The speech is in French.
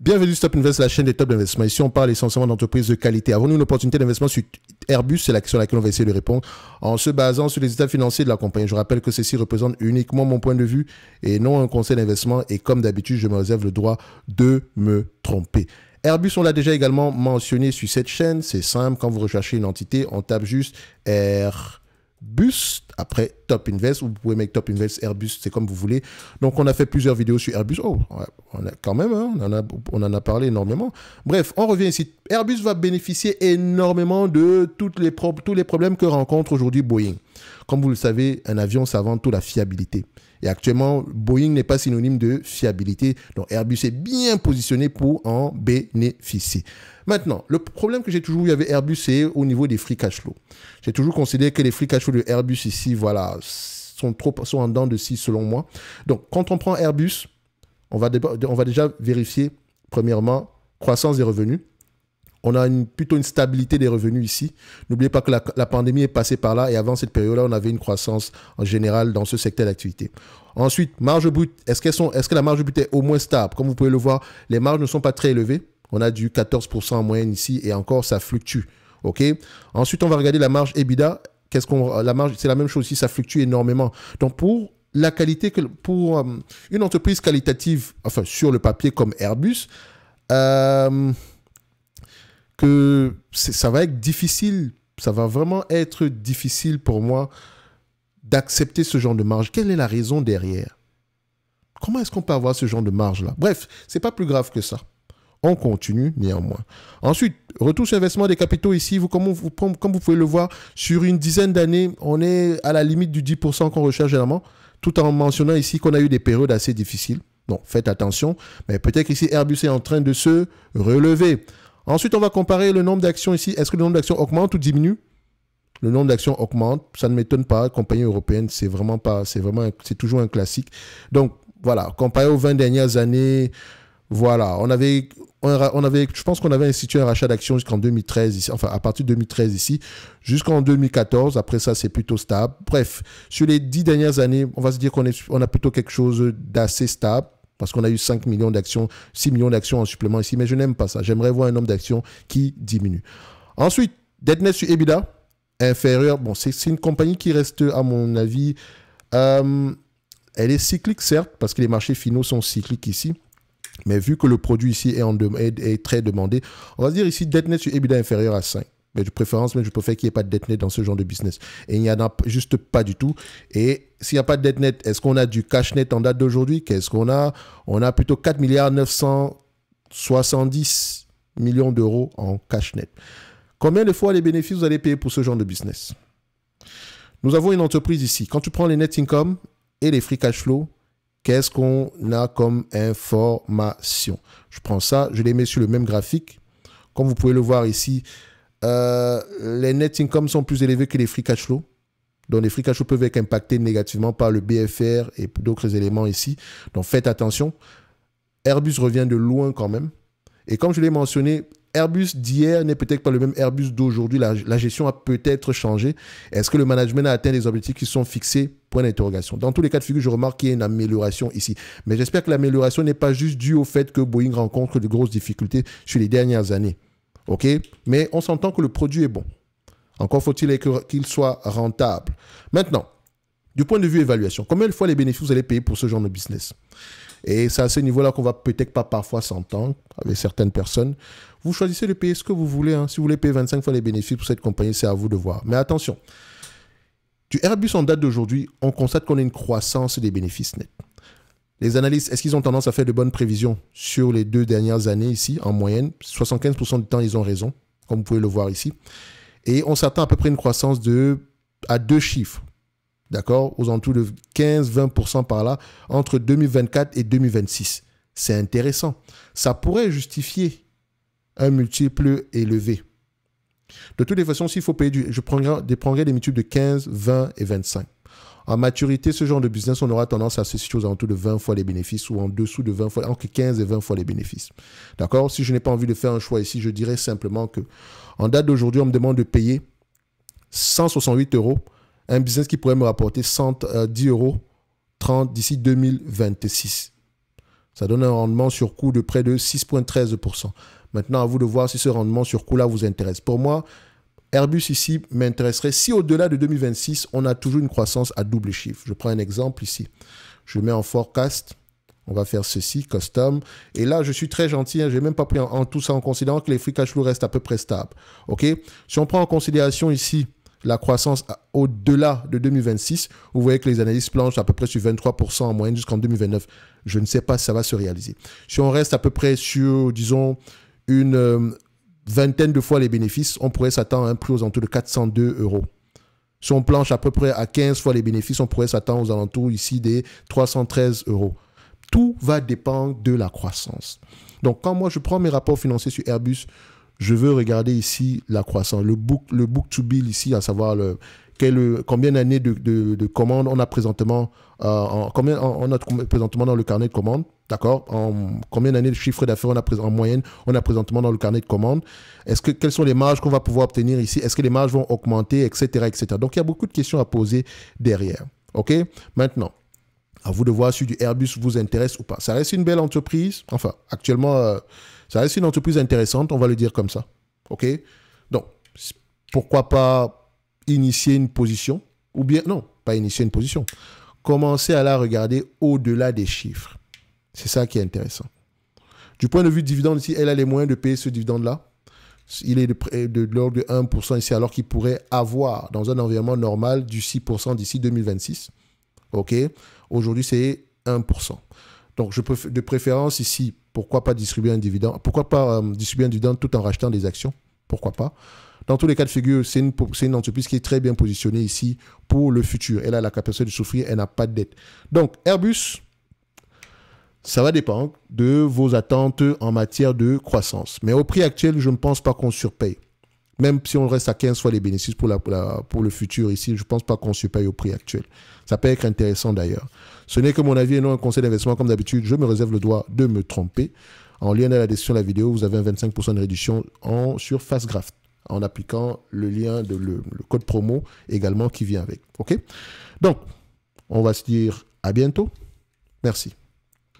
Bienvenue sur Top Invest, la chaîne des top d'investissement. Ici, on parle essentiellement d'entreprises de qualité. Avons-nous une opportunité d'investissement sur Airbus C'est la question à laquelle on va essayer de répondre en se basant sur les états financiers de la compagnie. Je rappelle que ceci représente uniquement mon point de vue et non un conseil d'investissement. Et comme d'habitude, je me réserve le droit de me tromper. Airbus, on l'a déjà également mentionné sur cette chaîne. C'est simple, quand vous recherchez une entité, on tape juste R. Bus, après Top Invest, vous pouvez mettre Top Invest, Airbus, c'est comme vous voulez. Donc on a fait plusieurs vidéos sur Airbus. Oh, on a quand même, hein, on, en a, on, en a, parlé énormément. Bref, on revient ici. Airbus va bénéficier énormément de toutes tous les problèmes que rencontre aujourd'hui Boeing. Comme vous le savez, un avion, ça avant tout la fiabilité. Et actuellement, Boeing n'est pas synonyme de fiabilité. Donc Airbus est bien positionné pour en bénéficier. Maintenant, le problème que j'ai toujours eu avec Airbus, c'est au niveau des free cash flow. J'ai toujours considéré que les free cash flow de Airbus ici, voilà, sont trop en dents de scie selon moi. Donc quand on prend Airbus, on va déjà vérifier, premièrement, croissance des revenus on a plutôt une stabilité des revenus ici. N'oubliez pas que la, pandémie est passée par là et avant cette période-là, on avait une croissance en général dans ce secteur d'activité. Ensuite, marge brute, est-ce est que la marge brute est au moins stable Comme vous pouvez le voir, les marges ne sont pas très élevées. On a du 14% en moyenne ici et encore, ça fluctue. OK Ensuite, on va regarder la marge EBITDA. Qu'est-ce qu'on la marge c'est la même chose ici, ça fluctue énormément. Donc pour la qualité pour euh, une entreprise qualitative enfin sur le papier comme Airbus euh, que ça va être difficile, ça va vraiment être difficile pour moi d'accepter ce genre de marge. Quelle est la raison derrière Comment est-ce qu'on peut avoir ce genre de marge-là Bref, c'est pas plus grave que ça. On continue néanmoins. Ensuite, retour sur l'investissement des capitaux ici. Vous, comme, vous, comme vous pouvez le voir, sur une dizaine d'années, on est à la limite du 10% qu'on recherche généralement, tout en mentionnant ici qu'on a eu des périodes assez difficiles. Donc faites attention, mais peut-être qu'ici Airbus est en train de se relever. Ensuite, on va comparer le nombre d'actions ici. Est-ce que le nombre d'actions augmente ou diminue le nombre d'actions augmente, ça ne m'étonne pas. Compagnie européenne, c'est vraiment pas, c'est vraiment, c'est toujours un classique. Donc voilà, comparé aux 20 dernières années, voilà, on avait, on avait, je pense qu'on avait institué un rachat d'actions jusqu'en 2013, ici, enfin à partir de 2013 ici, jusqu'en 2014. Après ça, c'est plutôt stable. Bref, sur les 10 dernières années, on va se dire qu'on on a plutôt quelque chose d'assez stable parce qu'on a eu 5 millions d'actions, 6 millions d'actions en supplément ici, mais je n'aime pas ça. J'aimerais voir un nombre d'actions qui diminue. Ensuite, dette sur EBITDA, inférieur. Bon, c'est une compagnie qui reste, à mon avis, euh, elle est cyclique, certes, parce que les marchés finaux sont cycliques ici. Mais vu que le produit ici est, très demandé, on va dire ici dette sur EBITDA inférieur à 5 de préférence, mais je préfère qu'il n'y ait pas de nette dans ce genre de business. Et il n'y en a juste pas du tout. Et s'il n'y a pas de dette nette, est-ce qu'on a du cash net en date d'aujourd'hui Qu'est-ce qu'on a On a plutôt 4 milliards millions d'euros en cash net. Combien de fois les bénéfices vous allez payer pour ce genre de business Nous avons une entreprise ici. Quand tu prends les net income et les free cash flow, qu'est-ce qu'on a comme information Je prends ça, je les mets sur le même graphique. Comme vous pouvez le voir ici, euh, les net incomes sont plus élevés que les free cash flow. dont les free cash flow peuvent être impactés négativement par le BFR et d'autres éléments ici. Donc faites attention. Airbus revient de loin quand même. Et comme je l'ai mentionné, Airbus d'hier n'est peut-être pas le même Airbus d'aujourd'hui. La, gestion a peut-être changé. Est-ce que le management a atteint les objectifs qui sont fixés Point d'interrogation. Dans tous les cas de figure, je remarque qu'il y a une amélioration ici. Mais j'espère que l'amélioration n'est pas juste due au fait que Boeing rencontre de grosses difficultés sur les dernières années. OK Mais on s'entend que le produit est bon. Encore faut-il qu'il soit rentable. Maintenant, du point de vue évaluation, combien de fois les bénéfices vous allez payer pour ce genre de business Et c'est à ce niveau-là qu'on va peut-être pas parfois s'entendre avec certaines personnes. Vous choisissez de payer ce que vous voulez. Hein. Si vous voulez payer 25 fois les bénéfices pour cette compagnie, c'est à vous de voir. Mais attention, du Airbus en date d'aujourd'hui, on constate qu'on a une croissance des bénéfices nets. Les analystes, est-ce qu'ils ont tendance à faire de bonnes prévisions sur les deux dernières années ici, en moyenne 75% du temps, ils ont raison, comme vous pouvez le voir ici. Et on s'attend à peu près une croissance de à deux chiffres, d'accord Aux alentours de 15-20% par là, entre 2024 et 2026. C'est intéressant. Ça pourrait justifier un multiple élevé. De toutes les façons, s'il faut payer du... Je prendrai des, prendrai des multiples de 15, 20 et 25. En maturité, ce genre de business, on aura tendance à se situer aux alentours de 20 fois les bénéfices ou en dessous de 20 fois, entre 15 et 20 fois les bénéfices. D'accord Si je n'ai pas envie de faire un choix ici, je dirais simplement que, en date d'aujourd'hui, on me demande de payer 168 euros un business qui pourrait me rapporter 110 euh, euros 30 d'ici 2026. Ça donne un rendement sur coût de près de 6,13%. Maintenant, à vous de voir si ce rendement sur coût-là vous intéresse. Pour moi, Airbus ici m'intéresserait si au-delà de 2026, on a toujours une croissance à double chiffre. Je prends un exemple ici. Je mets en forecast. On va faire ceci, custom. Et là, je suis très gentil. Hein, j'ai je n'ai même pas pris en, tout ça en considérant que les free cash flow restent à peu près stables. OK Si on prend en considération ici la croissance au-delà de 2026, vous voyez que les analyses planchent à peu près sur 23% en moyenne jusqu'en 2029. Je ne sais pas si ça va se réaliser. Si on reste à peu près sur, disons, une, euh, vingtaine de fois les bénéfices, on pourrait s'attendre à un prix aux alentours de 402 euros. Si on planche à peu près à 15 fois les bénéfices, on pourrait s'attendre aux alentours ici des 313 euros. Tout va dépendre de la croissance. Donc quand moi je prends mes rapports financiers sur Airbus, je veux regarder ici la croissance, le book, le book to bill ici, à savoir le, combien d'années de, commandes on a présentement, euh, combien on a présentement dans le carnet de commandes, d'accord Combien d'années de chiffre d'affaires on a en moyenne on a présentement dans le carnet de commandes Est-ce que quelles sont les marges qu'on va pouvoir obtenir ici Est-ce que les marges vont augmenter, etc., etc. Donc il y a beaucoup de questions à poser derrière. Ok Maintenant. À vous de voir si du Airbus vous intéresse ou pas. Ça reste une belle entreprise. Enfin, actuellement, euh, ça reste une entreprise intéressante, on va le dire comme ça. OK Donc, pourquoi pas initier une position, ou bien non, pas initier une position, commencer à la regarder au-delà des chiffres. C'est ça qui est intéressant. Du point de vue dividende, ici, elle a les moyens de payer ce dividende-là, il est de, euh, de l'ordre de 1% ici, alors qu'il pourrait avoir, dans un environnement normal, du 6% d'ici 2026. OK Aujourd'hui, c'est 1%. Donc, je peux de préférence ici, pourquoi pas distribuer un dividende Pourquoi pas euh, distribuer un dividende tout en rachetant des actions pourquoi pas. Dans tous les cas de figure, c'est une, entreprise qui est très bien positionnée ici pour le futur. Elle a la capacité de souffrir, elle n'a pas de dette. Donc, Airbus, ça va dépendre de vos attentes en matière de croissance. Mais au prix actuel, je ne pense pas qu'on surpaye. Même si on reste à 15 fois les bénéfices pour, pour, pour le futur ici, je ne pense pas qu'on surpaye au prix actuel. Ça peut être intéressant d'ailleurs. Ce n'est que mon avis et non un conseil d'investissement comme d'habitude. Je me réserve le droit de me tromper. En lien dans la description de la vidéo, vous avez un 25% de réduction en, sur FastGraft en appliquant le lien de le, code promo également qui vient avec. OK Donc, on va se dire à bientôt. Merci.